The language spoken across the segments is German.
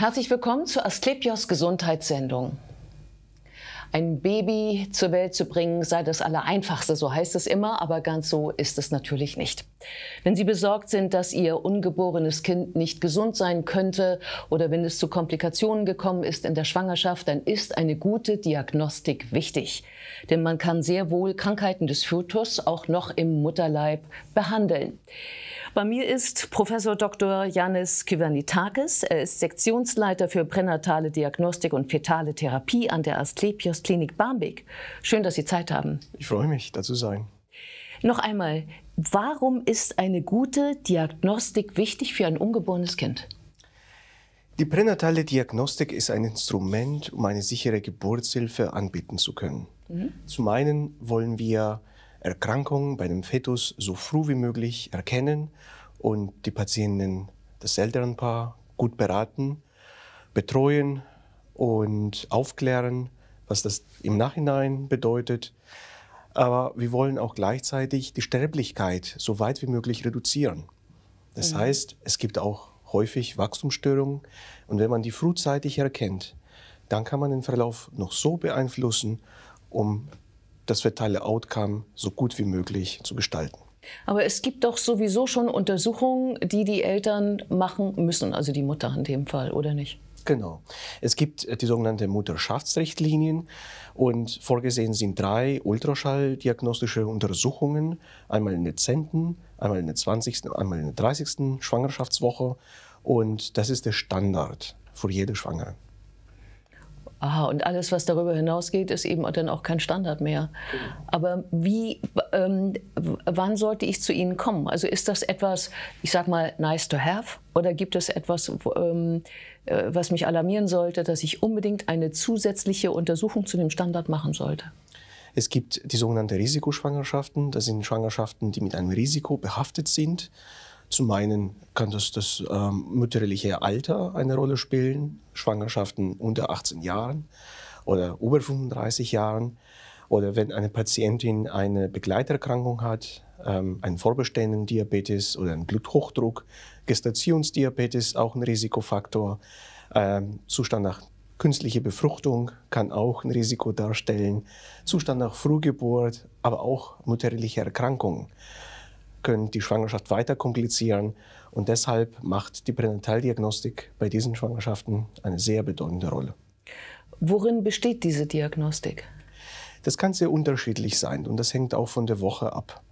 Herzlich willkommen zur Asklepios Gesundheitssendung. Ein Baby zur Welt zu bringen sei das Allereinfachste, so heißt es immer, aber ganz so ist es natürlich nicht. Wenn Sie besorgt sind, dass Ihr ungeborenes Kind nicht gesund sein könnte oder wenn es zu Komplikationen gekommen ist in der Schwangerschaft, dann ist eine gute Diagnostik wichtig. Denn man kann sehr wohl Krankheiten des Fötus auch noch im Mutterleib behandeln. Bei mir ist Professor Dr. Janis Kivernitakis. Er ist Sektionsleiter für pränatale Diagnostik und fetale Therapie an der Asklepios Klinik Barmbek. Schön, dass Sie Zeit haben. Ich freue mich, dazu sein. Noch einmal, warum ist eine gute Diagnostik wichtig für ein ungeborenes Kind? Die pränatale Diagnostik ist ein Instrument, um eine sichere Geburtshilfe anbieten zu können. Mhm. Zum einen wollen wir Erkrankungen bei dem Fetus so früh wie möglich erkennen und die Patienten, das Elternpaar, gut beraten, betreuen und aufklären, was das im Nachhinein bedeutet. Aber wir wollen auch gleichzeitig die Sterblichkeit so weit wie möglich reduzieren. Das mhm. heißt, es gibt auch häufig Wachstumsstörungen. Und wenn man die frühzeitig erkennt, dann kann man den Verlauf noch so beeinflussen, um das fetale Outcome so gut wie möglich zu gestalten. Aber es gibt doch sowieso schon Untersuchungen, die die Eltern machen müssen, also die Mutter in dem Fall, oder nicht? Genau. Es gibt äh, die sogenannte Mutterschaftsrichtlinien und vorgesehen sind drei ultraschalldiagnostische Untersuchungen, einmal in der 10., einmal in der 20., einmal in der 30. Schwangerschaftswoche und das ist der Standard für jede Schwangere. Aha, und alles, was darüber hinausgeht, ist eben dann auch kein Standard mehr. Genau. Aber wie, ähm, wann sollte ich zu Ihnen kommen? Also ist das etwas, ich sag mal, nice to have? Oder gibt es etwas, ähm, äh, was mich alarmieren sollte, dass ich unbedingt eine zusätzliche Untersuchung zu dem Standard machen sollte? Es gibt die sogenannten Risikoschwangerschaften. Das sind Schwangerschaften, die mit einem Risiko behaftet sind. Zum einen kann das das ähm, mütterliche Alter eine Rolle spielen, Schwangerschaften unter 18 Jahren oder über 35 Jahren. Oder wenn eine Patientin eine Begleiterkrankung hat, ähm, einen vorbestehenden Diabetes oder einen Bluthochdruck, Gestationsdiabetes auch ein Risikofaktor, ähm, Zustand nach künstlicher Befruchtung kann auch ein Risiko darstellen, Zustand nach Frühgeburt, aber auch mütterliche Erkrankungen können die Schwangerschaft weiter komplizieren. Und deshalb macht die Pränataldiagnostik bei diesen Schwangerschaften eine sehr bedeutende Rolle. Worin besteht diese Diagnostik? Das kann sehr unterschiedlich sein und das hängt auch von der Woche ab.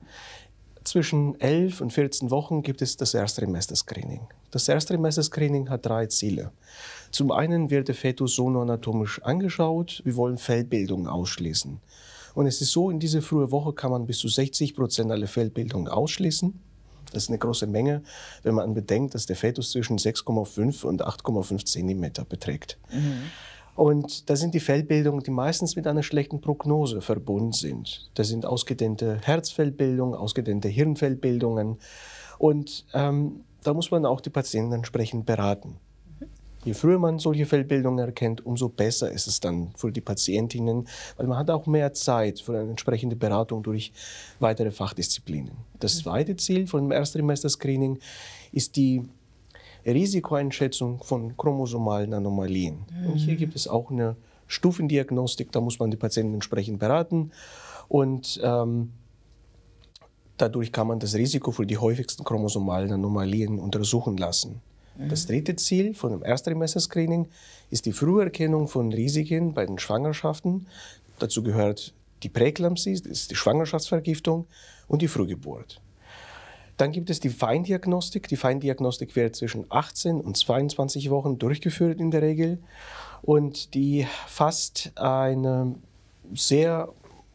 Zwischen 11 und 14 Wochen gibt es das erstremester screening Das erstremester screening hat drei Ziele. Zum einen wird der Fetus sonoanatomisch angeschaut. Wir wollen Fellbildung ausschließen. Und es ist so, in dieser frühen Woche kann man bis zu 60 Prozent aller Fehlbildungen ausschließen. Das ist eine große Menge, wenn man bedenkt, dass der Fetus zwischen 6,5 und 8,5 Zentimeter beträgt. Mhm. Und das sind die Fellbildungen, die meistens mit einer schlechten Prognose verbunden sind. Das sind ausgedehnte Herzfellbildungen, ausgedehnte Hirnfellbildungen. Und ähm, da muss man auch die Patienten entsprechend beraten. Je früher man solche Fehlbildungen erkennt, umso besser ist es dann für die Patientinnen, weil man hat auch mehr Zeit für eine entsprechende Beratung durch weitere Fachdisziplinen. Das mhm. zweite Ziel von dem Erstsemester-Screening ist die Risikoeinschätzung von chromosomalen Anomalien. Mhm. Und hier gibt es auch eine Stufendiagnostik, da muss man die Patienten entsprechend beraten und ähm, dadurch kann man das Risiko für die häufigsten chromosomalen Anomalien untersuchen lassen. Das dritte Ziel von dem Ersttrimesterschreening ist die Früherkennung von Risiken bei den Schwangerschaften. Dazu gehört die Präklampsie, das ist die Schwangerschaftsvergiftung und die Frühgeburt. Dann gibt es die Feindiagnostik. Die Feindiagnostik wird zwischen 18 und 22 Wochen durchgeführt in der Regel und die fasst einen sehr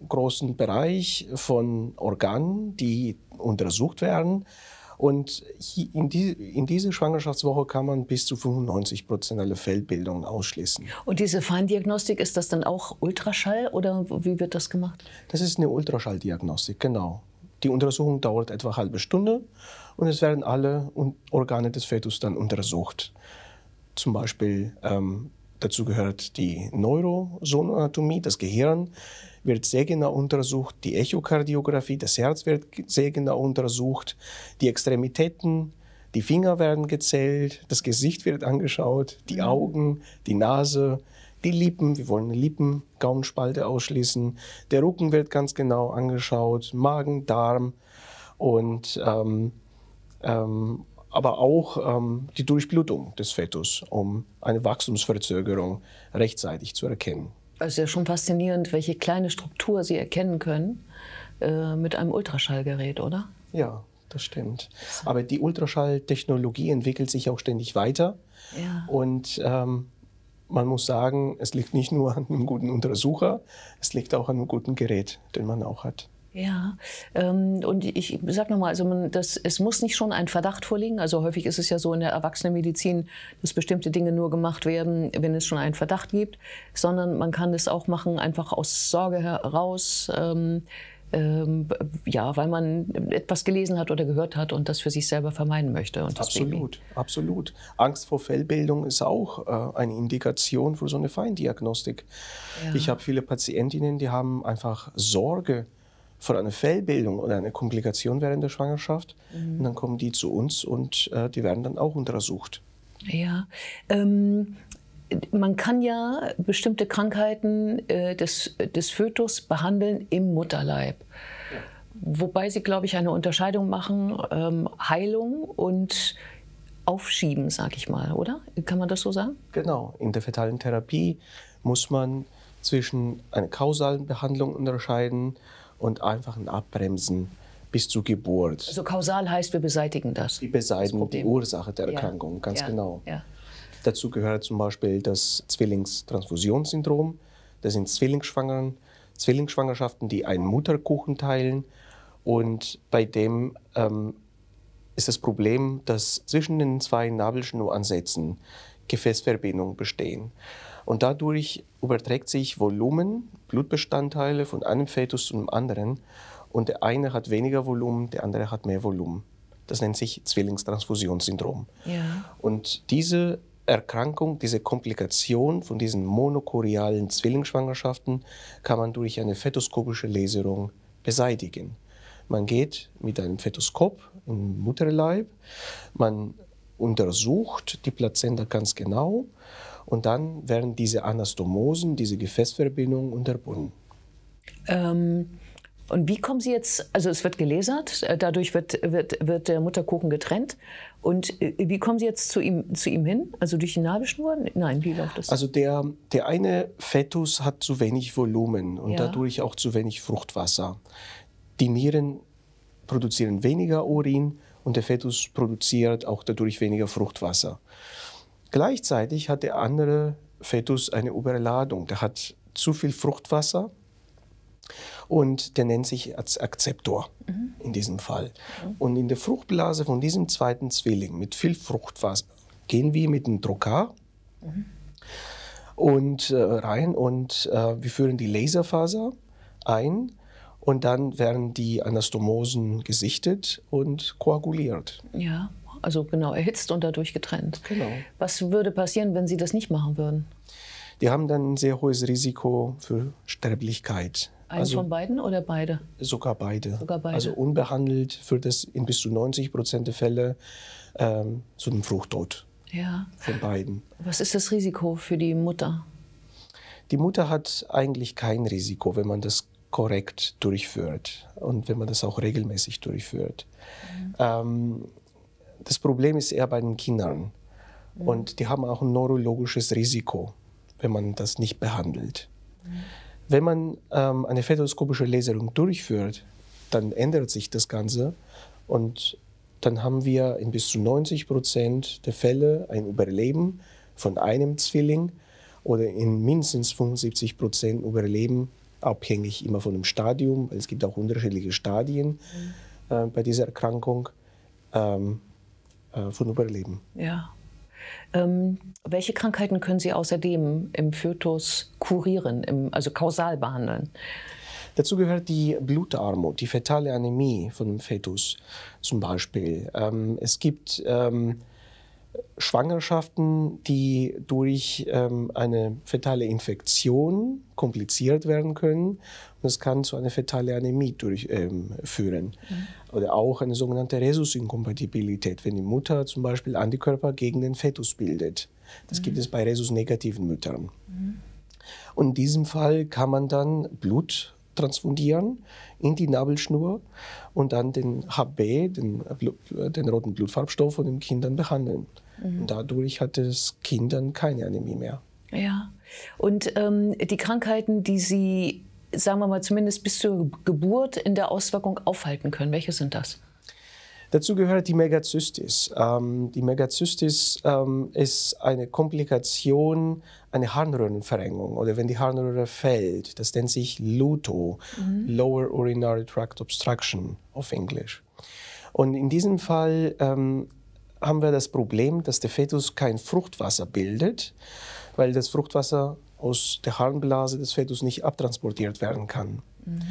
großen Bereich von Organen, die untersucht werden und in, die, in diese Schwangerschaftswoche kann man bis zu 95 Prozent aller Fehlbildungen ausschließen. Und diese Feindiagnostik, ist das dann auch Ultraschall oder wie wird das gemacht? Das ist eine Ultraschalldiagnostik, genau. Die Untersuchung dauert etwa eine halbe Stunde und es werden alle Organe des Fetus dann untersucht. Zum Beispiel ähm, Dazu gehört die Neurosonatomie, das Gehirn wird sehr genau untersucht, die Echokardiographie, das Herz wird sehr genau untersucht, die Extremitäten, die Finger werden gezählt, das Gesicht wird angeschaut, die mhm. Augen, die Nase, die Lippen, wir wollen eine Lippen-Gaumenspalte ausschließen, der Rücken wird ganz genau angeschaut, Magen, Darm und ähm, ähm, aber auch ähm, die Durchblutung des Fetus, um eine Wachstumsverzögerung rechtzeitig zu erkennen. Es ist ja schon faszinierend, welche kleine Struktur Sie erkennen können äh, mit einem Ultraschallgerät, oder? Ja, das stimmt. Aber die Ultraschalltechnologie entwickelt sich auch ständig weiter. Ja. Und ähm, man muss sagen, es liegt nicht nur an einem guten Untersucher, es liegt auch an einem guten Gerät, den man auch hat. Ja, ähm, und ich sag nochmal, also man, das, es muss nicht schon ein Verdacht vorliegen. Also häufig ist es ja so in der Erwachsenenmedizin, dass bestimmte Dinge nur gemacht werden, wenn es schon einen Verdacht gibt, sondern man kann es auch machen einfach aus Sorge heraus. Ähm, ähm, ja, weil man etwas gelesen hat oder gehört hat und das für sich selber vermeiden möchte. absolut, absolut. Angst vor Fellbildung ist auch äh, eine Indikation für so eine Feindiagnostik. Ja. Ich habe viele Patientinnen, die haben einfach Sorge von einer Fellbildung oder einer Komplikation während der Schwangerschaft. Mhm. Und dann kommen die zu uns und äh, die werden dann auch untersucht. Ja. Ähm, man kann ja bestimmte Krankheiten äh, des, des Fötus behandeln im Mutterleib. Ja. Wobei sie, glaube ich, eine Unterscheidung machen, ähm, Heilung und Aufschieben, sage ich mal, oder? Kann man das so sagen? Genau. In der fetalen Therapie muss man zwischen einer kausalen Behandlung unterscheiden und einfach ein Abbremsen bis zur Geburt. Also kausal heißt, wir beseitigen das. Wir beseitigen das die Ursache der Erkrankung, ja. ganz ja. genau. Ja. Dazu gehört zum Beispiel das Zwillingstransfusionssyndrom. Das sind Zwillingsschwangeren, Zwillingsschwangerschaften, die einen Mutterkuchen teilen und bei dem ähm, ist das Problem, dass zwischen den zwei Nabelschnuransätzen Gefäßverbindungen bestehen. Und dadurch überträgt sich Volumen, Blutbestandteile von einem Fetus zum anderen. Und der eine hat weniger Volumen, der andere hat mehr Volumen. Das nennt sich Zwillingstransfusionssyndrom. Ja. Und diese Erkrankung, diese Komplikation von diesen monokorealen Zwillingsschwangerschaften kann man durch eine fetoskopische Laserung beseitigen. Man geht mit einem Fetoskop im Mutterleib, man untersucht die Plazenta ganz genau und dann werden diese Anastomosen, diese Gefäßverbindungen unterbunden. Ähm, und wie kommen Sie jetzt, also es wird gelasert, äh, dadurch wird, wird, wird der Mutterkuchen getrennt. Und äh, wie kommen Sie jetzt zu ihm, zu ihm hin? Also durch die Nabelschnur? Nein, wie läuft das? Also der, der eine Fetus hat zu wenig Volumen und ja. dadurch auch zu wenig Fruchtwasser. Die Nieren produzieren weniger Urin und der Fetus produziert auch dadurch weniger Fruchtwasser. Gleichzeitig hat der andere Fetus eine Überladung. Der hat zu viel Fruchtwasser und der nennt sich als Akzeptor mhm. in diesem Fall. Mhm. Und in der Fruchtblase von diesem zweiten Zwilling mit viel Fruchtwasser gehen wir mit dem Drucker mhm. und äh, rein und äh, wir führen die Laserfaser ein und dann werden die Anastomosen gesichtet und koaguliert. Ja also genau erhitzt und dadurch getrennt. Genau. Was würde passieren, wenn Sie das nicht machen würden? Die haben dann ein sehr hohes Risiko für Sterblichkeit. Einen also, von beiden oder beide? Sogar beide. Sogar beide. Also unbehandelt führt das in bis zu 90 Prozent der Fälle ähm, zu einem Fruchttod. Ja. Von beiden. Was ist das Risiko für die Mutter? Die Mutter hat eigentlich kein Risiko, wenn man das korrekt durchführt und wenn man das auch regelmäßig durchführt. Mhm. Ähm, das Problem ist eher bei den Kindern. Mhm. Und die haben auch ein neurologisches Risiko, wenn man das nicht behandelt. Mhm. Wenn man ähm, eine fetoskopische Laserung durchführt, dann ändert sich das Ganze und dann haben wir in bis zu 90 Prozent der Fälle ein Überleben von einem Zwilling oder in mindestens 75 Prozent Überleben, abhängig immer von dem Stadium. Es gibt auch unterschiedliche Stadien mhm. äh, bei dieser Erkrankung. Ähm, äh, von Überleben. Ja. Ähm, welche Krankheiten können Sie außerdem im Fötus kurieren, im, also kausal behandeln? Dazu gehört die Blutarmut, die fetale Anämie von dem Fetus zum Beispiel. Ähm, es gibt ähm, Schwangerschaften, die durch ähm, eine fetale Infektion kompliziert werden können. Und es kann zu einer fetalen Anämie durch, ähm, führen. Mhm. Oder auch eine sogenannte Resus-Inkompatibilität, wenn die Mutter zum Beispiel Antikörper gegen den Fetus bildet. Das mhm. gibt es bei Rhesus-negativen Müttern. Mhm. Und in diesem Fall kann man dann Blut transfundieren in die Nabelschnur und dann den HB, den, den roten Blutfarbstoff von den Kindern behandeln. Mhm. Und dadurch hat das Kind dann keine Anämie mehr. Ja, und ähm, die Krankheiten, die Sie, sagen wir mal, zumindest bis zur Geburt in der Auswirkung aufhalten können, welche sind das? Dazu gehört die Megazystis. Ähm, die Megazystis ähm, ist eine Komplikation, eine Harnröhrenverengung oder wenn die Harnröhre fällt. Das nennt sich LUTO, mhm. Lower Urinary Tract Obstruction auf Englisch. Und in diesem Fall ähm, haben wir das Problem, dass der Fetus kein Fruchtwasser bildet, weil das Fruchtwasser aus der Harnblase des Fetus nicht abtransportiert werden kann. Mhm.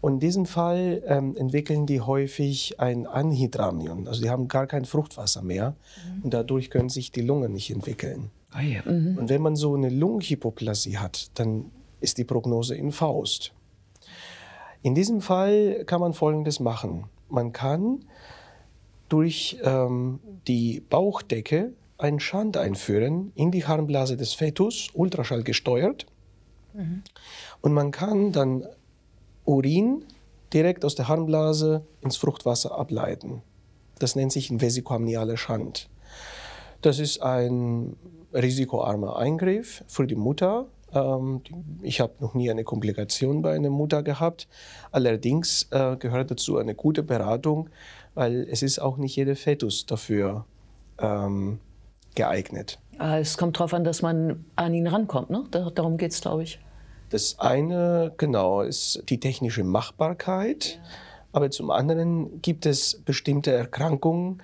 Und in diesem Fall ähm, entwickeln die häufig ein Anhydramion. Also die haben gar kein Fruchtwasser mehr mhm. und dadurch können sich die Lungen nicht entwickeln. Ah, ja. mhm. Und wenn man so eine Lungenhypoplasie hat, dann ist die Prognose in Faust. In diesem Fall kann man Folgendes machen. Man kann durch ähm, die Bauchdecke einen Schand einführen in die Harnblase des Fetus, ultraschallgesteuert. Mhm. Und man kann dann Urin direkt aus der Harnblase ins Fruchtwasser ableiten. Das nennt sich ein vesikoamnialer Schand. Das ist ein risikoarmer Eingriff für die Mutter. Ähm, ich habe noch nie eine Komplikation bei einer Mutter gehabt. Allerdings äh, gehört dazu eine gute Beratung, weil es ist auch nicht jeder Fetus dafür ähm, geeignet. Ah, es kommt darauf an, dass man an ihn rankommt. Ne? Darum geht es, glaube ich. Das eine, genau, ist die technische Machbarkeit. Aber zum anderen gibt es bestimmte Erkrankungen,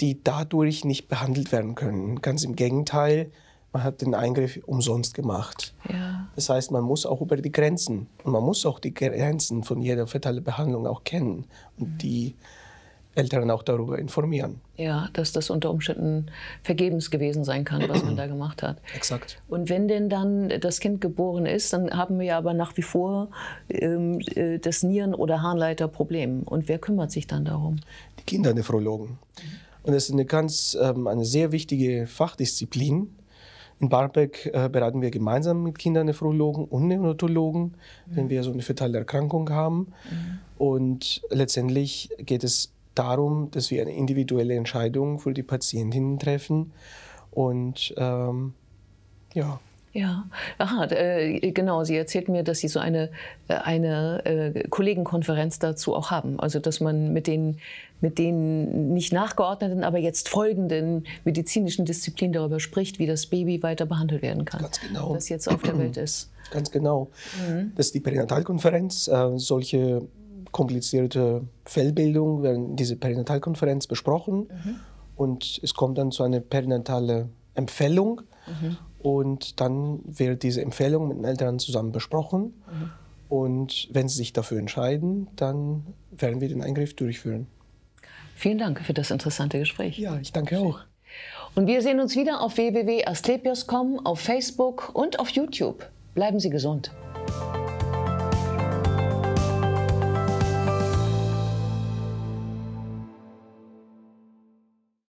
die dadurch nicht behandelt werden können. Ganz im Gegenteil, man hat den Eingriff umsonst gemacht. Ja. Das heißt, man muss auch über die Grenzen und man muss auch die Grenzen von jeder Fetale Behandlung auch kennen und mhm. die Eltern auch darüber informieren. Ja, dass das unter Umständen vergebens gewesen sein kann, was man da gemacht hat. Exakt. Und wenn denn dann das Kind geboren ist, dann haben wir ja aber nach wie vor ähm, äh, das Nieren- oder Harnleiterproblem. Und wer kümmert sich dann darum? Die Kindernephrologen. Und das ist eine ganz, ähm, eine sehr wichtige Fachdisziplin. In Barbeck äh, beraten wir gemeinsam mit Kindernephrologen und Neonatologen, mhm. wenn wir so eine fetale Erkrankung haben. Mhm. Und letztendlich geht es darum, dass wir eine individuelle Entscheidung für die Patientinnen treffen. Und ähm, ja. Ja, aha, äh, genau. Sie erzählt mir, dass Sie so eine, äh, eine äh, Kollegenkonferenz dazu auch haben. Also, dass man mit den, mit den nicht nachgeordneten, aber jetzt folgenden medizinischen Disziplinen darüber spricht, wie das Baby weiter behandelt werden kann. Ganz genau. Das jetzt auf der Welt ist. Ganz genau. Mhm. Das ist die Pränatalkonferenz. Äh, solche komplizierte Fellbildung während dieser Perinatalkonferenz besprochen. Mhm. Und es kommt dann zu einer perinatalen Empfehlung. Mhm. Und dann wird diese Empfehlung mit den Eltern zusammen besprochen. Mhm. Und wenn sie sich dafür entscheiden, dann werden wir den Eingriff durchführen. Vielen Dank für das interessante Gespräch. Ja, ich danke auch. Und wir sehen uns wieder auf www.asklepios.com, auf Facebook und auf YouTube. Bleiben Sie gesund.